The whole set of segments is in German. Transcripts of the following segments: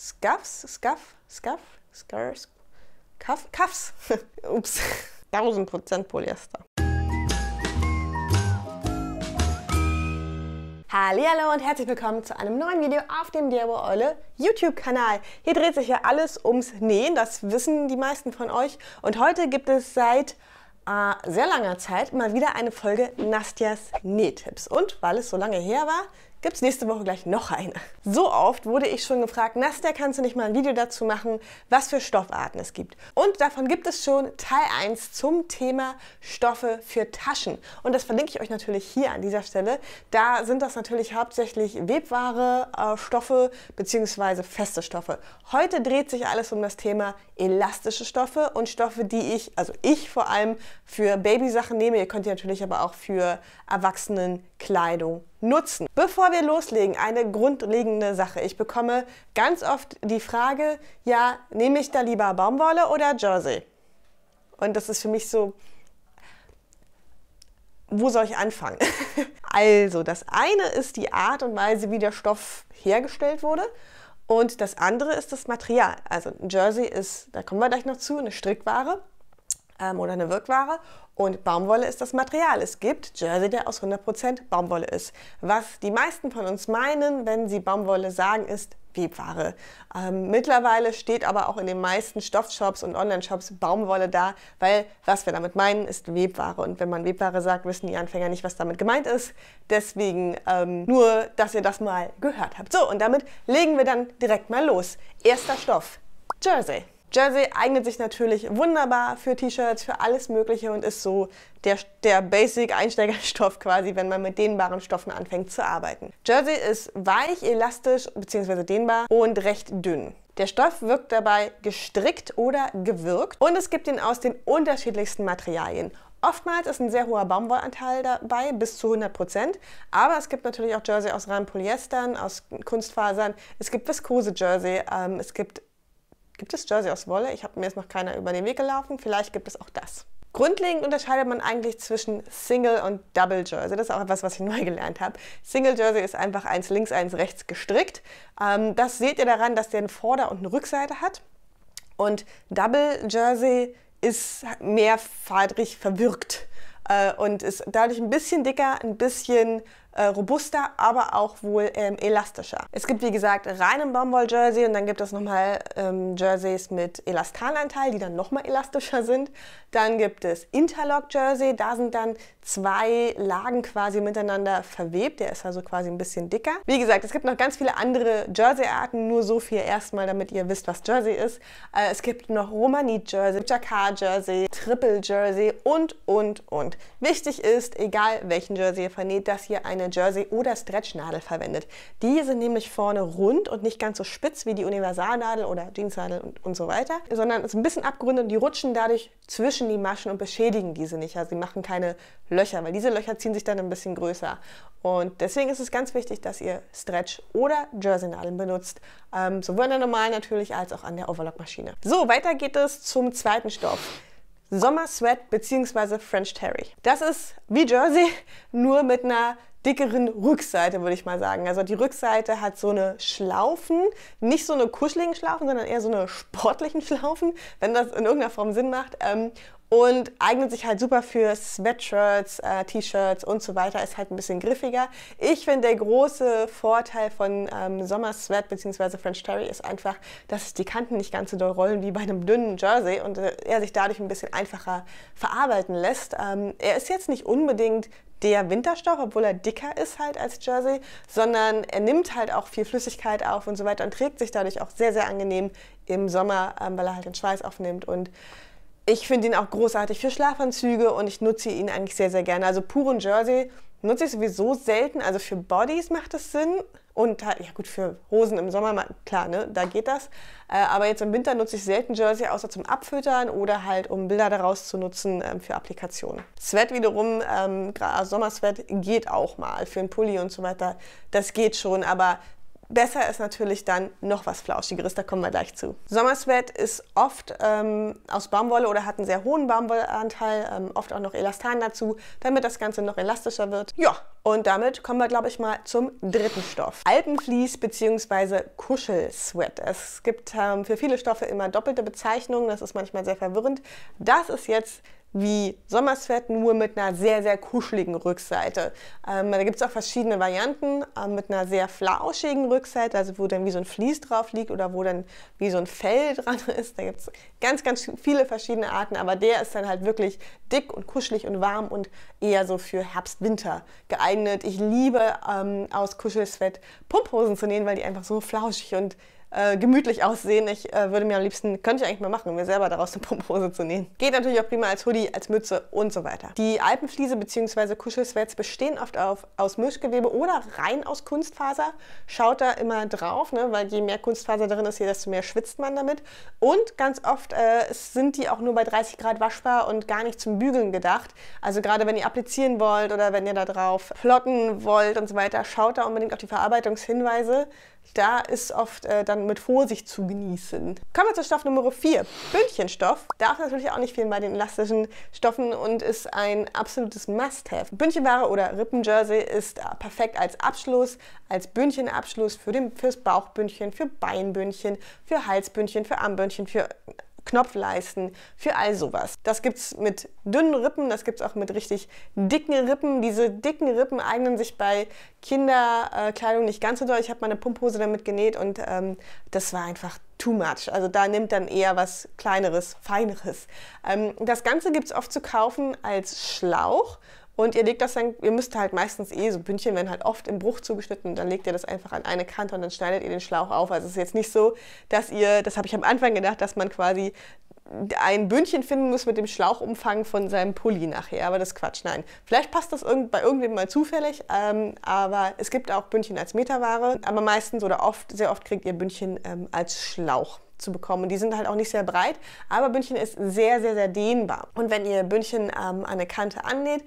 Scuffs, Scuff, Scuff, Scars, Cuff, Cuffs. Ups, 1000% Polyester. Hallo und herzlich willkommen zu einem neuen Video auf dem DIY Eule YouTube-Kanal. Hier dreht sich ja alles ums Nähen, das wissen die meisten von euch. Und heute gibt es seit äh, sehr langer Zeit mal wieder eine Folge Nastias Nähtipps. Und weil es so lange her war, gibt es nächste Woche gleich noch eine. So oft wurde ich schon gefragt, Nastia, kannst du nicht mal ein Video dazu machen, was für Stoffarten es gibt? Und davon gibt es schon Teil 1 zum Thema Stoffe für Taschen. Und das verlinke ich euch natürlich hier an dieser Stelle. Da sind das natürlich hauptsächlich Webware, äh, Stoffe bzw. feste Stoffe. Heute dreht sich alles um das Thema elastische Stoffe und Stoffe, die ich, also ich vor allem, für Babysachen nehme. Ihr könnt die natürlich aber auch für Erwachsenen Kleidung nutzen. Bevor wir loslegen, eine grundlegende Sache. Ich bekomme ganz oft die Frage, ja, nehme ich da lieber Baumwolle oder Jersey? Und das ist für mich so, wo soll ich anfangen? also, das eine ist die Art und Weise, wie der Stoff hergestellt wurde. Und das andere ist das Material. Also ein Jersey ist, da kommen wir gleich noch zu, eine Strickware ähm, oder eine Wirkware. Und Baumwolle ist das Material. Es gibt Jersey, der aus 100% Baumwolle ist. Was die meisten von uns meinen, wenn sie Baumwolle sagen, ist Webware. Ähm, mittlerweile steht aber auch in den meisten Stoffshops und Online-Shops Baumwolle da, weil was wir damit meinen, ist Webware. Und wenn man Webware sagt, wissen die Anfänger nicht, was damit gemeint ist. Deswegen ähm, nur, dass ihr das mal gehört habt. So, und damit legen wir dann direkt mal los. Erster Stoff, Jersey. Jersey eignet sich natürlich wunderbar für T-Shirts, für alles Mögliche und ist so der, der Basic-Einsteigerstoff quasi, wenn man mit dehnbaren Stoffen anfängt zu arbeiten. Jersey ist weich, elastisch bzw. dehnbar und recht dünn. Der Stoff wirkt dabei gestrickt oder gewirkt und es gibt ihn aus den unterschiedlichsten Materialien. Oftmals ist ein sehr hoher Baumwollanteil dabei, bis zu 100 Prozent. Aber es gibt natürlich auch Jersey aus reinen Polyestern, aus Kunstfasern. Es gibt Viskose-Jersey, ähm, es gibt Gibt es Jersey aus Wolle? Ich habe mir jetzt noch keiner über den Weg gelaufen. Vielleicht gibt es auch das. Grundlegend unterscheidet man eigentlich zwischen Single und Double Jersey. Das ist auch etwas, was ich neu gelernt habe. Single Jersey ist einfach eins links, eins rechts gestrickt. Ähm, das seht ihr daran, dass der eine Vorder- und eine Rückseite hat. Und Double Jersey ist mehr fadrig verwirkt äh, und ist dadurch ein bisschen dicker, ein bisschen äh, robuster, aber auch wohl ähm, elastischer. Es gibt wie gesagt reinen Baumwoll-Jersey und dann gibt es nochmal ähm, Jerseys mit Elastananteil, die dann nochmal elastischer sind. Dann gibt es Interlock-Jersey, da sind dann zwei Lagen quasi miteinander verwebt. Der ist also quasi ein bisschen dicker. Wie gesagt, es gibt noch ganz viele andere Jersey-Arten, nur so viel erstmal, damit ihr wisst, was Jersey ist. Äh, es gibt noch Romani-Jersey, Jacquard-Jersey, Triple-Jersey und, und, und. Wichtig ist, egal welchen Jersey ihr vernäht, dass ihr eine Jersey- oder Stretchnadel verwendet. Die sind nämlich vorne rund und nicht ganz so spitz wie die Universalnadel oder Jeansnadel und, und so weiter, sondern ist ein bisschen abgerundet und die rutschen dadurch zwischen die Maschen und beschädigen diese nicht. Also sie machen keine Löcher, weil diese Löcher ziehen sich dann ein bisschen größer. Und deswegen ist es ganz wichtig, dass ihr Stretch- oder Jersey-Nadeln benutzt, ähm, sowohl an der normalen natürlich als auch an der Overlock-Maschine. So, weiter geht es zum zweiten Stoff. Sommersweat bzw. French Terry. Das ist wie Jersey, nur mit einer dickeren Rückseite, würde ich mal sagen. Also die Rückseite hat so eine Schlaufen, nicht so eine kuscheligen Schlaufen, sondern eher so eine sportlichen Schlaufen, wenn das in irgendeiner Form Sinn macht. Ähm, und eignet sich halt super für Sweatshirts, äh, T-Shirts und so weiter, ist halt ein bisschen griffiger. Ich finde, der große Vorteil von ähm, Sommersweat bzw. French Terry ist einfach, dass die Kanten nicht ganz so doll rollen wie bei einem dünnen Jersey und äh, er sich dadurch ein bisschen einfacher verarbeiten lässt. Ähm, er ist jetzt nicht unbedingt der Winterstoff, obwohl er dicker ist halt als Jersey, sondern er nimmt halt auch viel Flüssigkeit auf und so weiter und trägt sich dadurch auch sehr, sehr angenehm im Sommer, ähm, weil er halt den Schweiß aufnimmt und ich finde ihn auch großartig für Schlafanzüge und ich nutze ihn eigentlich sehr, sehr gerne. Also puren Jersey nutze ich sowieso selten. Also für Bodies macht es Sinn. Und ja gut, für Hosen im Sommer, klar, ne, da geht das. Äh, aber jetzt im Winter nutze ich selten Jersey, außer zum Abfüttern oder halt, um Bilder daraus zu nutzen ähm, für Applikationen. Sweat wiederum, ähm, Sommersweat geht auch mal für einen Pulli und so weiter. Das geht schon, aber Besser ist natürlich dann noch was Flauschigeres, da kommen wir gleich zu. Sommersweat ist oft ähm, aus Baumwolle oder hat einen sehr hohen Baumwollanteil, ähm, oft auch noch Elastan dazu, damit das Ganze noch elastischer wird. Ja, und damit kommen wir, glaube ich, mal zum dritten Stoff. Alpenvlies bzw. Kuschelsweat. Es gibt ähm, für viele Stoffe immer doppelte Bezeichnungen, das ist manchmal sehr verwirrend. Das ist jetzt wie Sommersweat, nur mit einer sehr, sehr kuscheligen Rückseite. Ähm, da gibt es auch verschiedene Varianten ähm, mit einer sehr flauschigen Rückseite, also wo dann wie so ein Vlies drauf liegt oder wo dann wie so ein Fell dran ist. Da gibt es ganz, ganz viele verschiedene Arten, aber der ist dann halt wirklich dick und kuschelig und warm und eher so für Herbst, Winter geeignet. Ich liebe ähm, aus Kuschelsweat Pumphosen zu nähen, weil die einfach so flauschig und äh, gemütlich aussehen. Ich äh, würde mir am liebsten, könnte ich eigentlich mal machen, mir selber daraus eine Pumphose zu nähen. Geht natürlich auch prima als Hoodie, als Mütze und so weiter. Die Alpenfliese bzw. Kuschelswets bestehen oft auf, aus Mischgewebe oder rein aus Kunstfaser. Schaut da immer drauf, ne? weil je mehr Kunstfaser drin ist, desto mehr schwitzt man damit. Und ganz oft äh, sind die auch nur bei 30 Grad waschbar und gar nicht zum Bügeln gedacht. Also gerade wenn ihr applizieren wollt oder wenn ihr da drauf plotten wollt und so weiter, schaut da unbedingt auf die Verarbeitungshinweise da ist oft äh, dann mit Vorsicht zu genießen. Kommen wir zur Stoff Nummer 4. Bündchenstoff darf natürlich auch nicht fehlen bei den elastischen Stoffen und ist ein absolutes Must-Have. Bündchenware oder Rippenjersey ist perfekt als Abschluss, als Bündchenabschluss für den, fürs Bauchbündchen, für Beinbündchen, für Halsbündchen, für Armbündchen, für Knopfleisten, für all sowas. Das gibt es mit dünnen Rippen, das gibt es auch mit richtig dicken Rippen. Diese dicken Rippen eignen sich bei Kinderkleidung nicht ganz so doll. Ich habe meine Pumphose damit genäht und ähm, das war einfach too much. Also da nimmt dann eher was Kleineres, Feineres. Ähm, das Ganze gibt es oft zu kaufen als Schlauch und ihr legt das dann, ihr müsst halt meistens eh, so Bündchen werden halt oft im Bruch zugeschnitten und dann legt ihr das einfach an eine Kante und dann schneidet ihr den Schlauch auf. Also es ist jetzt nicht so, dass ihr, das habe ich am Anfang gedacht, dass man quasi ein Bündchen finden muss mit dem Schlauchumfang von seinem Pulli nachher. Aber das ist Quatsch, nein. Vielleicht passt das irgend, bei irgendwem mal zufällig, ähm, aber es gibt auch Bündchen als Meterware. Aber meistens oder oft, sehr oft kriegt ihr Bündchen ähm, als Schlauch zu bekommen. Und Die sind halt auch nicht sehr breit, aber Bündchen ist sehr, sehr, sehr dehnbar. Und wenn ihr Bündchen ähm, an der Kante annäht,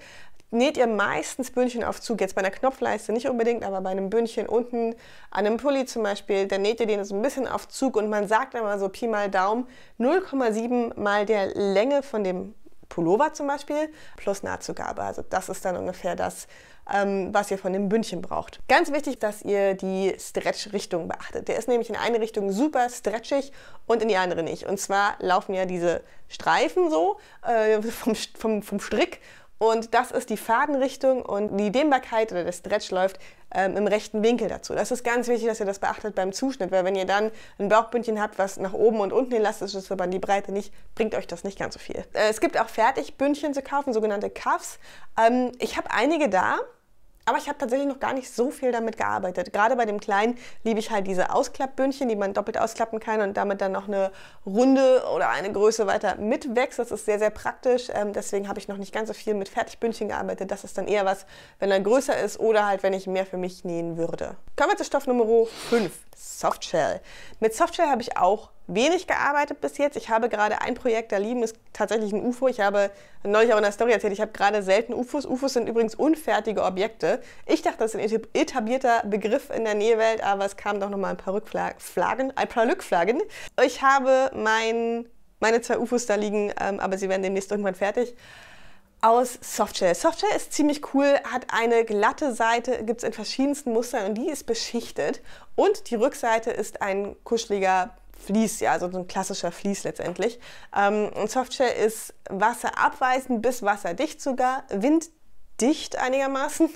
näht ihr meistens Bündchen auf Zug. Jetzt bei einer Knopfleiste nicht unbedingt, aber bei einem Bündchen unten an einem Pulli zum Beispiel, dann näht ihr den so ein bisschen auf Zug und man sagt immer so Pi mal Daumen 0,7 mal der Länge von dem Pullover zum Beispiel plus Nahtzugabe. Also das ist dann ungefähr das, ähm, was ihr von dem Bündchen braucht. Ganz wichtig, dass ihr die Stretch-Richtung beachtet. Der ist nämlich in eine Richtung super stretchig und in die andere nicht. Und zwar laufen ja diese Streifen so äh, vom, vom, vom Strick und das ist die Fadenrichtung und die Dehnbarkeit oder der Stretch läuft ähm, im rechten Winkel dazu. Das ist ganz wichtig, dass ihr das beachtet beim Zuschnitt, weil wenn ihr dann ein Bauchbündchen habt, was nach oben und unten elastisch ist, aber die Breite nicht, bringt euch das nicht ganz so viel. Äh, es gibt auch Fertigbündchen zu kaufen, sogenannte Cuffs. Ähm, ich habe einige da, aber ich habe tatsächlich noch gar nicht so viel damit gearbeitet. Gerade bei dem Kleinen liebe ich halt diese Ausklappbündchen, die man doppelt ausklappen kann und damit dann noch eine Runde oder eine Größe weiter mitwächst. Das ist sehr, sehr praktisch. Ähm, deswegen habe ich noch nicht ganz so viel mit Fertigbündchen gearbeitet. Das ist dann eher was, wenn er größer ist oder halt, wenn ich mehr für mich nähen würde. Kommen wir zu Stoff Nummer 5. Softshell. Mit Softshell habe ich auch wenig gearbeitet bis jetzt. Ich habe gerade ein Projekt, da lieben ist tatsächlich ein UFO. Ich habe neulich auch in der Story erzählt, ich habe gerade selten UFOs. UFOs sind übrigens unfertige Objekte. Ich dachte, das ist ein etablierter Begriff in der Nähewelt, aber es kamen doch nochmal ein paar Rückflagen, ein paar Rückflagen. Ich habe mein, meine zwei UFOs da liegen, ähm, aber sie werden demnächst irgendwann fertig aus Softshell. Softshell ist ziemlich cool, hat eine glatte Seite, gibt es in verschiedensten Mustern und die ist beschichtet. Und die Rückseite ist ein kuscheliger Vlies, ja, also so ein klassischer Vlies letztendlich. Ähm, und Softshell ist wasserabweisend bis wasserdicht sogar, winddicht dicht einigermaßen.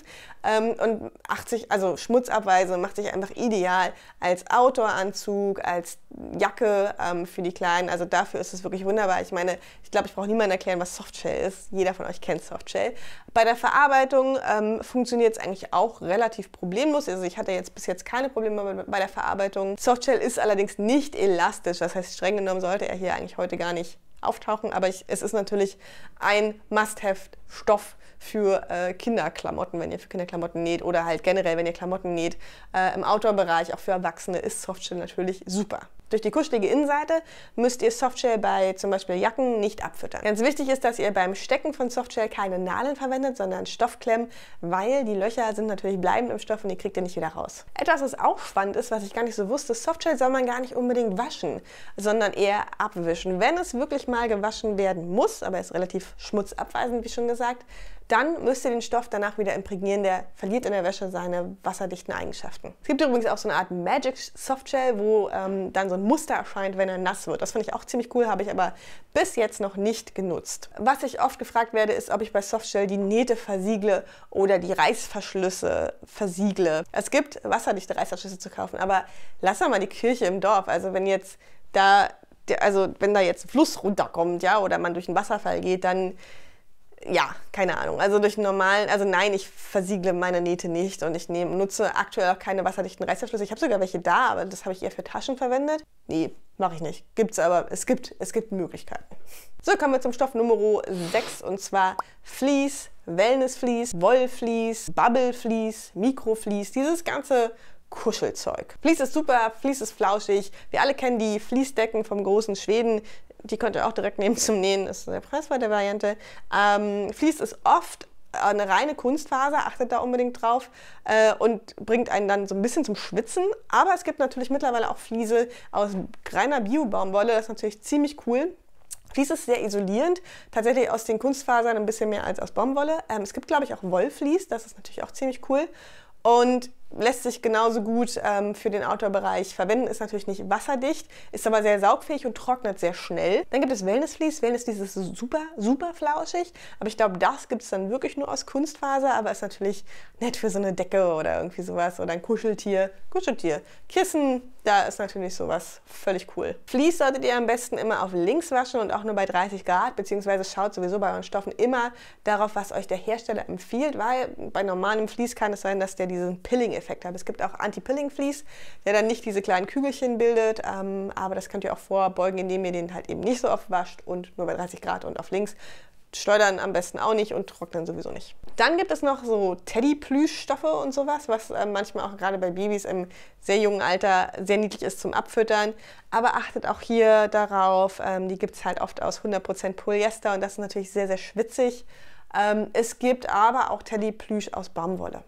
Ähm, und 80, also Schmutzabweise macht sich einfach ideal als Outdoor-Anzug, als Jacke ähm, für die Kleinen. Also dafür ist es wirklich wunderbar. Ich meine, ich glaube, ich brauche niemandem erklären, was Softshell ist. Jeder von euch kennt Softshell. Bei der Verarbeitung ähm, funktioniert es eigentlich auch relativ problemlos. Also ich hatte jetzt bis jetzt keine Probleme bei der Verarbeitung. Softshell ist allerdings nicht elastisch. Das heißt, streng genommen sollte er hier eigentlich heute gar nicht auftauchen, aber ich, es ist natürlich ein Must-Have-Stoff für äh, Kinderklamotten, wenn ihr für Kinderklamotten näht oder halt generell, wenn ihr Klamotten näht. Äh, Im Outdoor-Bereich, auch für Erwachsene, ist Softshell natürlich super. Durch die kuschelige Innenseite müsst ihr Softshell bei zum Beispiel Jacken nicht abfüttern. Ganz wichtig ist, dass ihr beim Stecken von Softshell keine Nadeln verwendet, sondern Stoffklemmen, weil die Löcher sind natürlich bleibend im Stoff und die kriegt ihr nicht wieder raus. Etwas, was auch spannend ist, was ich gar nicht so wusste, Softshell soll man gar nicht unbedingt waschen, sondern eher abwischen. Wenn es wirklich mal gewaschen werden muss, aber es ist relativ schmutzabweisend, wie schon gesagt, dann müsst ihr den Stoff danach wieder imprägnieren. Der verliert in der Wäsche seine wasserdichten Eigenschaften. Es gibt übrigens auch so eine Art Magic Softshell, wo ähm, dann so ein Muster erscheint, wenn er nass wird. Das finde ich auch ziemlich cool, habe ich aber bis jetzt noch nicht genutzt. Was ich oft gefragt werde, ist, ob ich bei Softshell die Nähte versiegle oder die Reißverschlüsse versiegle. Es gibt wasserdichte Reißverschlüsse zu kaufen, aber lass doch mal die Kirche im Dorf. Also wenn jetzt da also wenn da jetzt ein Fluss runterkommt, ja, oder man durch einen Wasserfall geht, dann ja, keine Ahnung. Also durch normalen, also nein, ich versiegle meine Nähte nicht und ich nehm, nutze aktuell auch keine wasserdichten Reißverschlüsse. Ich habe sogar welche da, aber das habe ich eher für Taschen verwendet. Nee, mache ich nicht. Gibt's aber, es gibt, es gibt Möglichkeiten. So, kommen wir zum Stoff Nummer 6 und zwar Fleece, wellness fleece Woll-Fleece, bubble fleece Mikro-Fleece, dieses ganze Kuschelzeug. Fleece ist super, Fleece ist flauschig. Wir alle kennen die Vliesdecken vom großen Schweden die könnt ihr auch direkt nehmen zum Nähen, ist eine preiswerte Variante. Ähm, Fließ ist oft äh, eine reine Kunstfaser, achtet da unbedingt drauf äh, und bringt einen dann so ein bisschen zum Schwitzen. Aber es gibt natürlich mittlerweile auch Fliese aus reiner Bio-Baumwolle, das ist natürlich ziemlich cool. Fließ ist sehr isolierend, tatsächlich aus den Kunstfasern ein bisschen mehr als aus Baumwolle. Ähm, es gibt, glaube ich, auch Wollflies, das ist natürlich auch ziemlich cool. Und lässt sich genauso gut ähm, für den Outdoor-Bereich verwenden, ist natürlich nicht wasserdicht, ist aber sehr saugfähig und trocknet sehr schnell. Dann gibt es Wellness-Fleece. Wellness, Wellnessflies ist super, super flauschig, aber ich glaube, das gibt es dann wirklich nur aus Kunstfaser, aber ist natürlich nett für so eine Decke oder irgendwie sowas oder ein Kuscheltier. Kuscheltier, Kissen, da ist natürlich sowas völlig cool. Vlies solltet ihr am besten immer auf links waschen und auch nur bei 30 Grad, beziehungsweise schaut sowieso bei euren Stoffen immer darauf, was euch der Hersteller empfiehlt, weil bei normalem Vlies kann es sein, dass der diesen Pilling-Effekt Effekt habe. Es gibt auch anti pilling fleece der dann nicht diese kleinen Kügelchen bildet, ähm, aber das könnt ihr auch vorbeugen, indem ihr den halt eben nicht so oft wascht und nur bei 30 Grad und auf links. Schleudern am besten auch nicht und trocknen sowieso nicht. Dann gibt es noch so Teddy-Plüschstoffe und sowas, was äh, manchmal auch gerade bei Babys im sehr jungen Alter sehr niedlich ist zum Abfüttern. Aber achtet auch hier darauf, ähm, die gibt es halt oft aus 100% Polyester und das ist natürlich sehr, sehr schwitzig. Ähm, es gibt aber auch Teddy-Plüsch aus Baumwolle.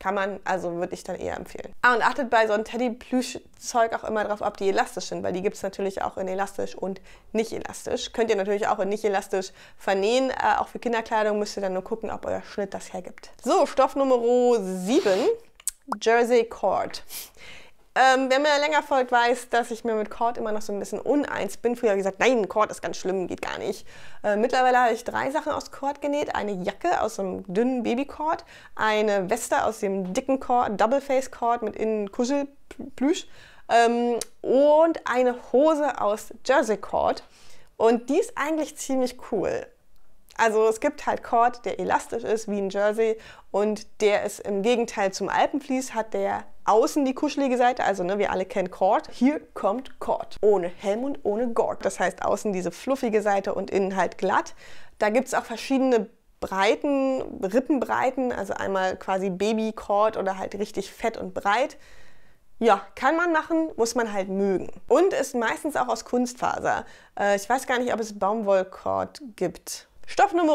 Kann man, also würde ich dann eher empfehlen. Ah, und achtet bei so einem Teddy-Plüsch-Zeug auch immer drauf, ob die elastisch sind, weil die gibt es natürlich auch in elastisch und nicht elastisch. Könnt ihr natürlich auch in nicht elastisch vernähen. Äh, auch für Kinderkleidung müsst ihr dann nur gucken, ob euer Schnitt das hergibt. So, Stoff Nummer 7, Jersey Cord. Ähm, wer mir länger folgt, weiß, dass ich mir mit Cord immer noch so ein bisschen uneins bin. Früher habe ich gesagt, nein, Cord ist ganz schlimm, geht gar nicht. Äh, mittlerweile habe ich drei Sachen aus Cord genäht. Eine Jacke aus so einem dünnen Babycord, eine Weste aus dem dicken Cord, Double-Face-Chord mit innen Kuschelplüsch ähm, und eine Hose aus jersey Cord. Und die ist eigentlich ziemlich cool. Also es gibt halt Cord, der elastisch ist wie ein Jersey und der ist im Gegenteil zum Alpenvlies, hat der außen die kuschelige Seite, also ne, wir alle kennen Cord. Hier kommt Cord. Ohne Helm und ohne Gord. Das heißt außen diese fluffige Seite und innen halt glatt. Da gibt es auch verschiedene Breiten, Rippenbreiten, also einmal quasi Baby-Cord oder halt richtig fett und breit. Ja, kann man machen, muss man halt mögen. Und ist meistens auch aus Kunstfaser. Äh, ich weiß gar nicht, ob es Baumwollkord gibt. Stoff Nummer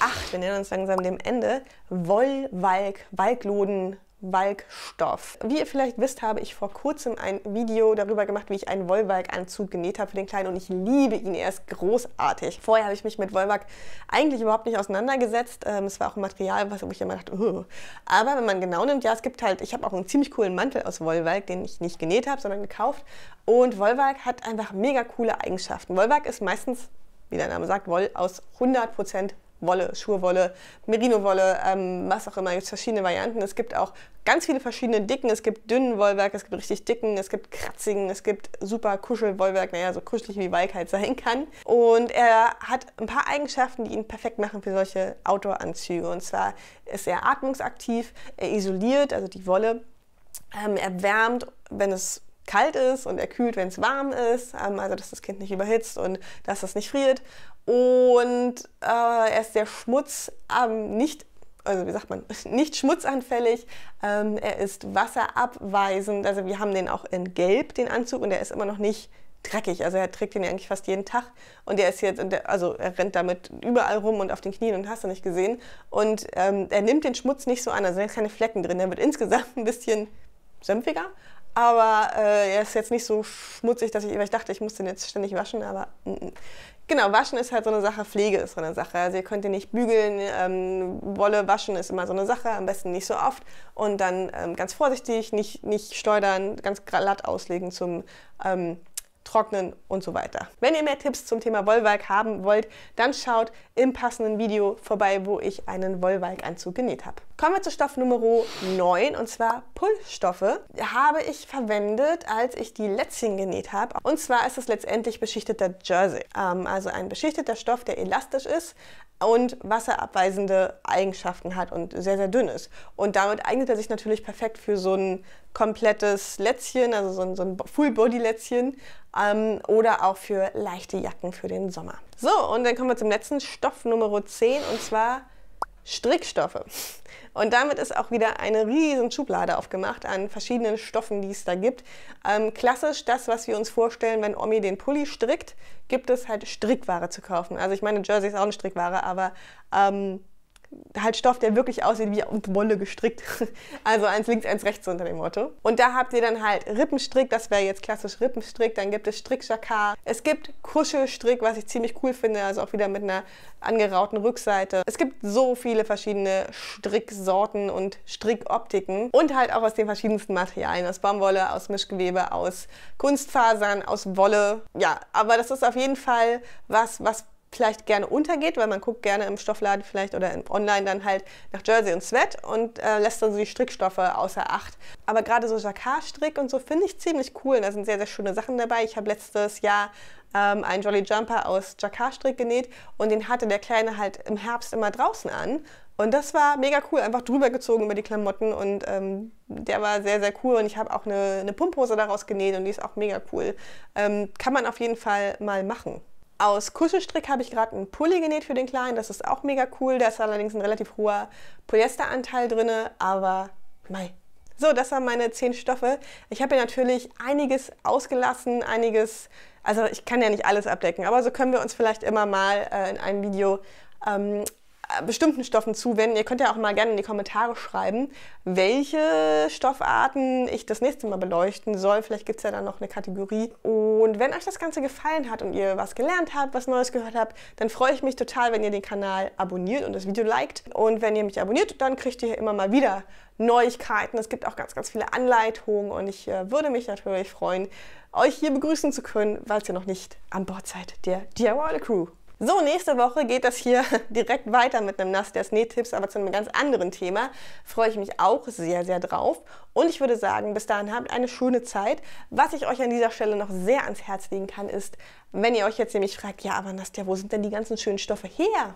8, wir nähern uns langsam dem Ende. Wollwalk, Walkloden, Walkstoff. Wie ihr vielleicht wisst, habe ich vor kurzem ein Video darüber gemacht, wie ich einen Wollwalkanzug genäht habe für den Kleinen und ich liebe ihn. Er ist großartig. Vorher habe ich mich mit Wollwalk eigentlich überhaupt nicht auseinandergesetzt. Ähm, es war auch ein Material, was ich immer dachte, Ugh. aber wenn man genau nimmt, ja, es gibt halt, ich habe auch einen ziemlich coolen Mantel aus Wollwalk, den ich nicht genäht habe, sondern gekauft. Und Wollwalk hat einfach mega coole Eigenschaften. Wollwalk ist meistens wie der Name sagt, Woll aus 100% Wolle, Schurwolle, Merino-Wolle, ähm, was auch immer. Es gibt verschiedene Varianten. Es gibt auch ganz viele verschiedene Dicken. Es gibt dünnen Wollwerke, es gibt richtig dicken, es gibt kratzigen, es gibt super Kuschelwollwerk. Naja, so kuschelig wie Walk halt sein kann. Und er hat ein paar Eigenschaften, die ihn perfekt machen für solche Outdoor-Anzüge. Und zwar ist er atmungsaktiv, er isoliert, also die Wolle. Ähm, er wärmt, wenn es kalt ist und er kühlt, wenn es warm ist, ähm, also dass das Kind nicht überhitzt und dass es nicht friert. Und äh, er ist sehr schmutz, ähm, nicht also wie sagt man, nicht schmutzanfällig. Ähm, er ist wasserabweisend. Also wir haben den auch in Gelb, den Anzug, und er ist immer noch nicht dreckig. Also er trägt den ja eigentlich fast jeden Tag. Und er ist jetzt, der, also er rennt damit überall rum und auf den Knien und hast du nicht gesehen. Und ähm, er nimmt den Schmutz nicht so an. Also da sind keine Flecken drin. Er wird insgesamt ein bisschen sümpfiger. Aber äh, er ist jetzt nicht so schmutzig, dass ich, weil ich dachte, ich muss den jetzt ständig waschen. Aber n- genau, waschen ist halt so eine Sache, Pflege ist so eine Sache. Also ihr könnt ihn nicht bügeln, ähm, Wolle waschen ist immer so eine Sache, am besten nicht so oft. Und dann ähm, ganz vorsichtig, nicht, nicht schleudern, ganz glatt auslegen zum ähm, trocknen und so weiter. Wenn ihr mehr Tipps zum Thema Wollwalk haben wollt, dann schaut im passenden Video vorbei, wo ich einen Wollwalkanzug genäht habe. Kommen wir zu Stoff Nummer 9 und zwar Pullstoffe. Habe ich verwendet, als ich die Lätzchen genäht habe. Und zwar ist es letztendlich beschichteter Jersey. Ähm, also ein beschichteter Stoff, der elastisch ist, und wasserabweisende Eigenschaften hat und sehr, sehr dünn ist. Und damit eignet er sich natürlich perfekt für so ein komplettes Lätzchen, also so ein, so ein Full-Body-Lätzchen ähm, oder auch für leichte Jacken für den Sommer. So, und dann kommen wir zum letzten Stoff Nummer 10 und zwar Strickstoffe. Und damit ist auch wieder eine riesen Schublade aufgemacht an verschiedenen Stoffen, die es da gibt. Ähm, klassisch das, was wir uns vorstellen, wenn Omi den Pulli strickt, gibt es halt Strickware zu kaufen. Also ich meine, Jersey ist auch eine Strickware, aber ähm, halt Stoff, der wirklich aussieht wie aus Wolle gestrickt. Also eins links, eins rechts unter dem Motto. Und da habt ihr dann halt Rippenstrick, das wäre jetzt klassisch Rippenstrick. Dann gibt es Strickjacquard. Es gibt Kuschelstrick, was ich ziemlich cool finde, also auch wieder mit einer angerauten Rückseite. Es gibt so viele verschiedene Stricksorten und Strickoptiken und halt auch aus den verschiedensten Materialien, aus Baumwolle, aus Mischgewebe, aus Kunstfasern, aus Wolle. Ja, aber das ist auf jeden Fall was, was vielleicht gerne untergeht, weil man guckt gerne im Stoffladen vielleicht oder online dann halt nach Jersey und Sweat und äh, lässt dann so die Strickstoffe außer Acht. Aber gerade so Jacquard-Strick und so finde ich ziemlich cool. Da sind sehr, sehr schöne Sachen dabei. Ich habe letztes Jahr ähm, einen Jolly Jumper aus Jacquard-Strick genäht und den hatte der Kleine halt im Herbst immer draußen an. Und das war mega cool, einfach drüber gezogen über die Klamotten und ähm, der war sehr, sehr cool und ich habe auch eine, eine Pumphose daraus genäht und die ist auch mega cool. Ähm, kann man auf jeden Fall mal machen. Aus Kuschelstrick habe ich gerade einen Pulli genäht für den Kleinen. Das ist auch mega cool. Da ist allerdings ein relativ hoher Polyesteranteil drin, aber mei. So, das waren meine zehn Stoffe. Ich habe ja natürlich einiges ausgelassen, einiges, also ich kann ja nicht alles abdecken, aber so können wir uns vielleicht immer mal äh, in einem Video ähm, bestimmten Stoffen zuwenden. Ihr könnt ja auch mal gerne in die Kommentare schreiben, welche Stoffarten ich das nächste Mal beleuchten soll. Vielleicht gibt es ja dann noch eine Kategorie. Und wenn euch das Ganze gefallen hat und ihr was gelernt habt, was Neues gehört habt, dann freue ich mich total, wenn ihr den Kanal abonniert und das Video liked. Und wenn ihr mich abonniert, dann kriegt ihr immer mal wieder Neuigkeiten. Es gibt auch ganz, ganz viele Anleitungen und ich äh, würde mich natürlich freuen, euch hier begrüßen zu können, falls ihr noch nicht an Bord seid der DIY Crew. So, nächste Woche geht das hier direkt weiter mit einem Nass der Nähtipps, aber zu einem ganz anderen Thema. Freue ich mich auch sehr, sehr drauf. Und ich würde sagen, bis dahin habt eine schöne Zeit. Was ich euch an dieser Stelle noch sehr ans Herz legen kann, ist, wenn ihr euch jetzt nämlich fragt, ja, aber Nastia, wo sind denn die ganzen schönen Stoffe her?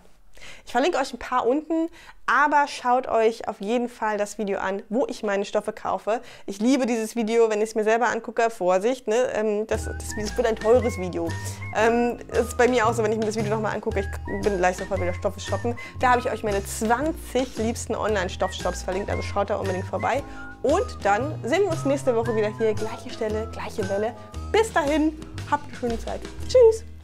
Ich verlinke euch ein paar unten, aber schaut euch auf jeden Fall das Video an, wo ich meine Stoffe kaufe. Ich liebe dieses Video, wenn ich es mir selber angucke, Vorsicht, ne? Ähm, das, das, das wird ein teures Video. das ähm, ist bei mir auch so, wenn ich mir das Video nochmal angucke, ich bin gleich sofort wieder Stoffe shoppen. Da habe ich euch meine 20 liebsten Online-Stoffshops verlinkt, also schaut da unbedingt vorbei. Und dann sehen wir uns nächste Woche wieder hier, gleiche Stelle, gleiche Welle. Bis dahin, habt eine schöne Zeit. Tschüss!